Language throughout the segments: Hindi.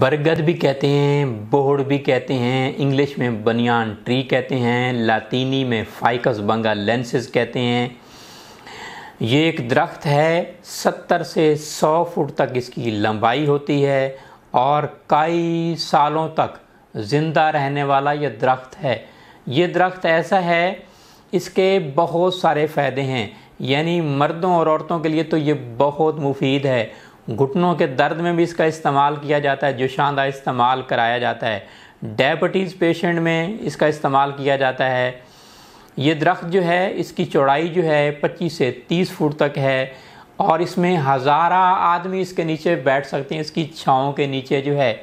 बरगद भी कहते हैं बोहड़ भी कहते हैं इंग्लिश में बनियान ट्री कहते हैं लातीनी में फाइकस बंगा लेंसेज कहते हैं ये एक दरख्त है 70 से 100 फुट तक इसकी लंबाई होती है और कई सालों तक ज़िंदा रहने वाला यह दरख्त है ये दरख्त ऐसा है इसके बहुत सारे फ़ायदे हैं यानी मर्दों और औरतों के लिए तो ये बहुत मुफीद है घुटनों के दर्द में भी इसका इस्तेमाल किया जाता है जोशानदा इस्तेमाल कराया जाता है डायबिटीज़ पेशेंट में इसका इस्तेमाल किया जाता है ये दरख्त जो है इसकी चौड़ाई जो है 25 से 30 फुट तक है और इसमें हज़ारा आदमी इसके नीचे बैठ सकते हैं इसकी छाँव के नीचे जो है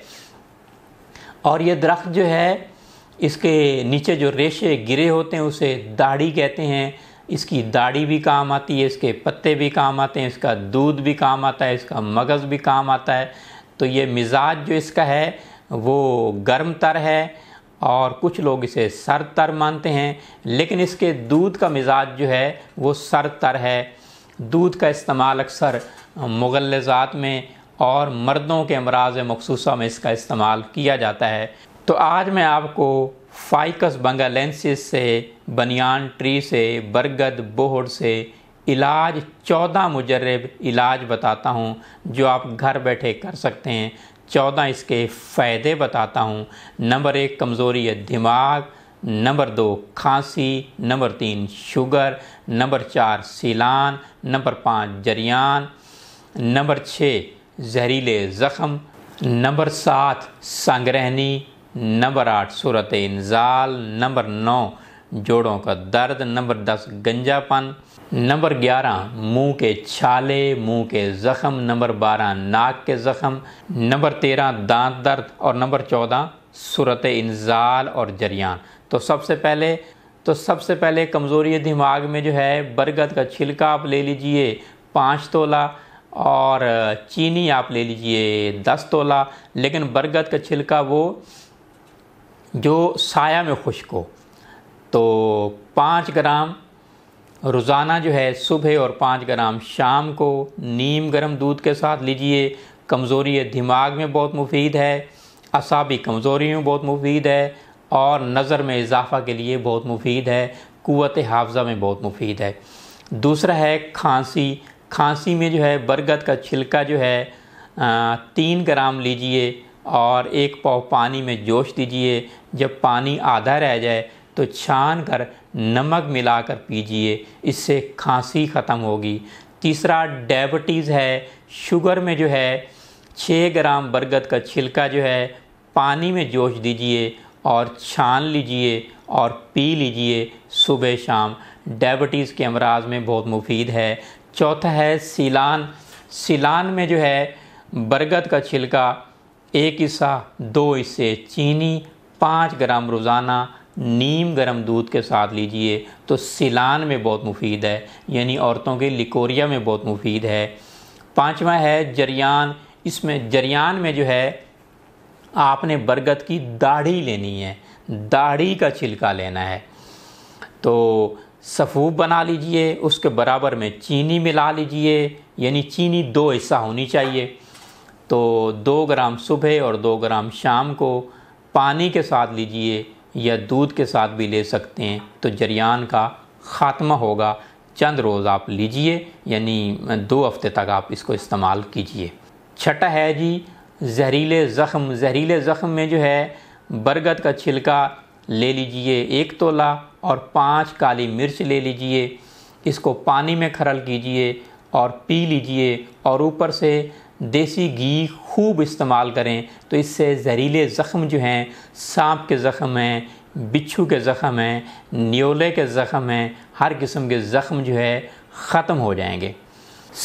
और ये दरख्त जो है इसके नीचे जो रेशे गिरे होते हैं उसे दाढ़ी कहते हैं इसकी दाढ़ी भी काम आती है इसके पत्ते भी काम आते हैं इसका दूध भी काम आता है इसका मगज़ भी काम आता है तो ये मिजाज जो इसका है वो गर्म तर है और कुछ लोग इसे सर तर मानते हैं लेकिन इसके दूध का मिजाज जो है वो सर तर है दूध का इस्तेमाल अक्सर मुगलजात में और मर्दों के अमराज मखसूसा में इसका इस्तेमाल किया जाता है तो आज मैं आपको फाइकस बंगालेंसिस से बनियान ट्री से बरगद बोहड़ से इलाज चौदह मुजरब इलाज बताता हूँ जो आप घर बैठे कर सकते हैं चौदह इसके फ़ायदे बताता हूँ नंबर एक कमज़ोरी दिमाग नंबर दो खांसी नंबर तीन शुगर नंबर चार सीलान नंबर पाँच जरियान नंबर छः जहरीले ज़ख़म नंबर सात संग्रहनी नंबर आठ सूरत इंजाल नंबर नौ जोड़ों का दर्द नंबर दस गंजापन नंबर ग्यारह मुंह के छाले मुंह के जख्म नंबर बारह नाक के जख्म नंबर तेरह दांत दर्द और नंबर चौदह सूरत इंजाल और जरियान तो सबसे पहले तो सबसे पहले कमज़ोरी दिमाग में जो है बरगद का छिलका आप ले लीजिए पाँच तोला और चीनी आप ले लीजिए दस तोला लेकिन बरगद का छिलका वो जो साया में खुश्क हो तो पाँच ग्राम रोज़ाना जो है सुबह और पाँच ग्राम शाम को नीम गर्म दूध के साथ लीजिए कमज़ोरी दिमाग में बहुत मुफीद है असाबी कमज़ोरी में बहुत मुफीद है और नज़र में इजाफ़ा के लिए बहुत मुफीद है क़वत हाफजा में बहुत मुफीद है दूसरा है खांसी खांसी में जो है बरगद का छिलका जो है तीन ग्राम लीजिए और एक पाव पानी में जोश दीजिए जब पानी आधा रह जाए तो छान कर नमक मिलाकर पीजिए इससे खांसी ख़त्म होगी तीसरा डायबिटीज़ है शुगर में जो है छः ग्राम बरगद का छिलका जो है पानी में जोश दीजिए और छान लीजिए और पी लीजिए सुबह शाम डायबिटीज़ के अमराज में बहुत मुफीद है चौथा है सिलान सिलान में जो है बरगद का छिलका एक हिस्सा दो हिस्से चीनी पाँच ग्राम रोज़ाना नीम गरम दूध के साथ लीजिए तो सिलान में बहुत मुफीद है यानी औरतों के लिकोरिया में बहुत मुफीद है पाँचवा है जरियान इसमें जरियान में जो है आपने बरगद की दाढ़ी लेनी है दाढ़ी का छिलका लेना है तो सफ़ूब बना लीजिए उसके बराबर में चीनी मिला लीजिए यानी चीनी दो हिस्सा होनी चाहिए तो दो ग्राम सुबह और दो ग्राम शाम को पानी के साथ लीजिए या दूध के साथ भी ले सकते हैं तो जरियान का ख़ात्मा होगा चंद रोज़ आप लीजिए यानी दो हफ्ते तक आप इसको इस्तेमाल कीजिए छठा है जी जहरीले ज़ख्म जहरीले ज़ख़म में जो है बरगद का छिलका ले लीजिए एक तोला और पांच काली मिर्च ले लीजिए इसको पानी में खरल कीजिए और पी लीजिए और ऊपर से देसी घी खूब इस्तेमाल करें तो इससे जहरीले ज़ख़म जो हैं सांप के ज़ख़म हैं बिच्छू के ज़ख़म हैं न्योले के ज़ख़म हैं हर किस्म के ज़ख़म जो है ख़त्म हो जाएंगे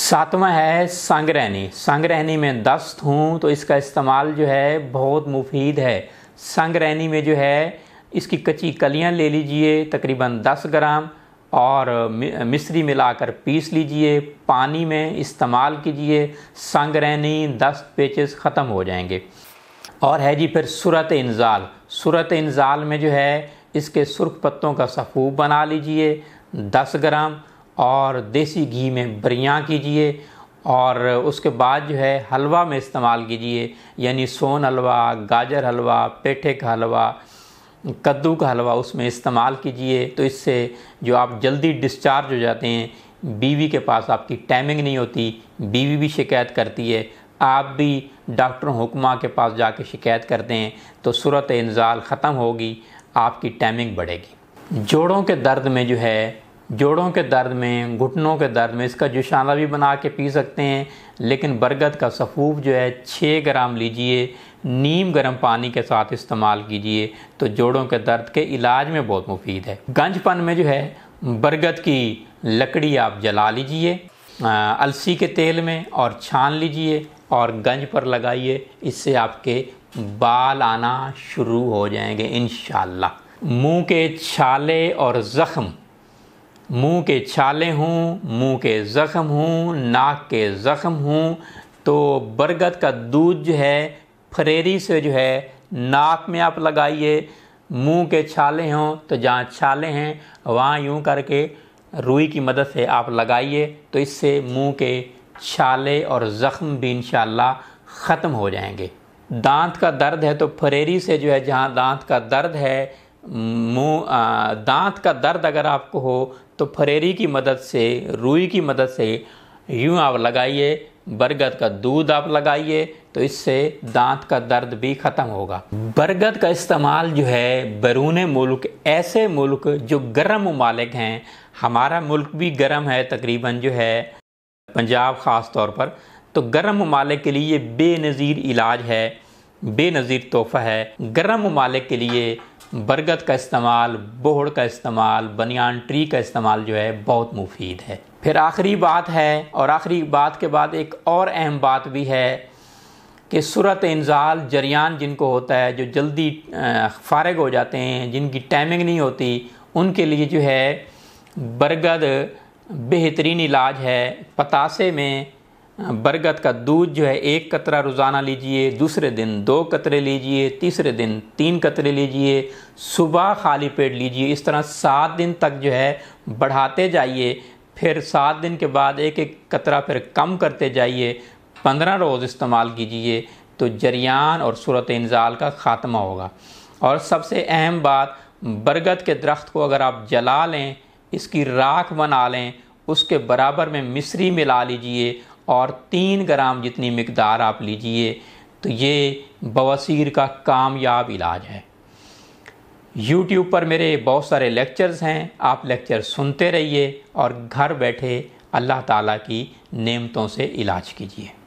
सातवां है संगरहनी संगरहनी में दस्त हूँ तो इसका इस्तेमाल जो है बहुत मुफीद है संगरहनी में जो है इसकी कच्ची कलियाँ ले लीजिए तकरीबन दस ग्राम और मिश्री मिलाकर पीस लीजिए पानी में इस्तेमाल कीजिए संग रहनी दस पेचेस ख़त्म हो जाएंगे और है जी फिर सूरत इंजाल सूरत इंजाल में जो है इसके सुर्ख पत्तों का सफ़ूब बना लीजिए दस ग्राम और देसी घी में बरिया कीजिए और उसके बाद जो है हलवा में इस्तेमाल कीजिए यानी सोन हलवा गाजर हलवा पेठे का हलवा कद्दू का हलवा उसमें इस्तेमाल कीजिए तो इससे जो आप जल्दी डिस्चार्ज हो जाते हैं बीवी के पास आपकी टाइमिंग नहीं होती बीवी भी शिकायत करती है आप भी डॉक्टर हुक्मा के पास जाके शिकायत करते हैं तो सूरत इंजाल ख़त्म होगी आपकी टाइमिंग बढ़ेगी जोड़ों के दर्द में जो है जोड़ों के दर्द में घुटनों के दर्द में इसका जुशाना भी बना के पी सकते हैं लेकिन बरगद का सफूफ जो है छः ग्राम लीजिए नीम गर्म पानी के साथ इस्तेमाल कीजिए तो जोड़ों के दर्द के इलाज में बहुत मुफीद है गंजपन में जो है बरगद की लकड़ी आप जला लीजिए अलसी के तेल में और छान लीजिए और गंज पर लगाइए इससे आपके बाल आना शुरू हो जाएंगे इन मुंह के छाले और जख्म मुंह के छाले हों मुंह के ज़ख्म हों नाक के ज़ख़म हों तो बरगद का दूध जो है फरेरी से जो है नाक में आप लगाइए मुंह के छाले हों तो जहाँ छाले हैं वहाँ यूं करके रुई की मदद से आप लगाइए तो इससे मुंह के छाले और ज़ख्म भी इन ख़त्म हो जाएंगे दांत का दर्द है तो फरेरी से जो है जहाँ दांत का दर्द है मुंह दांत का दर्द अगर आपको हो तो फरेरी की मदद से रुई की मदद से यूँ आप लगाइए बरगद का दूध आप लगाइए तो इससे दांत का दर्द भी ख़त्म होगा बरगद का इस्तेमाल जो है बैरून मुल्क ऐसे मुल्क जो गर्म ममालिक हैं हमारा मुल्क भी गर्म है तकरीबन जो है पंजाब ख़ास तौर पर तो गर्म ममालिक के लिए बेनज़ीर इलाज है बेनज़ीर तोहफ़ा है गर्म ममालिक के लिए बरगद का इस्तेमाल बोहड़ का इस्तेमाल बनियान ट्री का इस्तेमाल जो है बहुत मुफीद है फिर आखिरी बात है और आखिरी बात के बाद एक और अहम बात भी है कि सूरत इंजाल जरियान जिनको होता है जो जल्दी फारग हो जाते हैं जिनकी टाइमिंग नहीं होती उनके लिए जो है बरगद बेहतरीन इलाज है पतासे में बरगद का दूध जो है एक कतरा रोज़ाना लीजिए दूसरे दिन दो कतरे लीजिए तीसरे दिन तीन कतरे लीजिए सुबह खाली पेट लीजिए इस तरह सात दिन तक जो है बढ़ाते जाइए फिर सात दिन के बाद एक एक कतरा फिर कम करते जाइए पंद्रह रोज़ इस्तेमाल कीजिए तो जरियान और सूरत इंजाल का ख़ात्मा होगा और सबसे अहम बात बरगद के दरख्त को अगर आप जला लें इसकी राख बना लें उसके बराबर में मिश्री मिला लीजिए और तीन ग्राम जितनी मकदार आप लीजिए तो ये बवसीर का कामयाब इलाज है यूट्यूब पर मेरे बहुत सारे लेक्चर्स हैं आप लेक्चर सुनते रहिए और घर बैठे अल्लाह ताला की नेमतों से इलाज कीजिए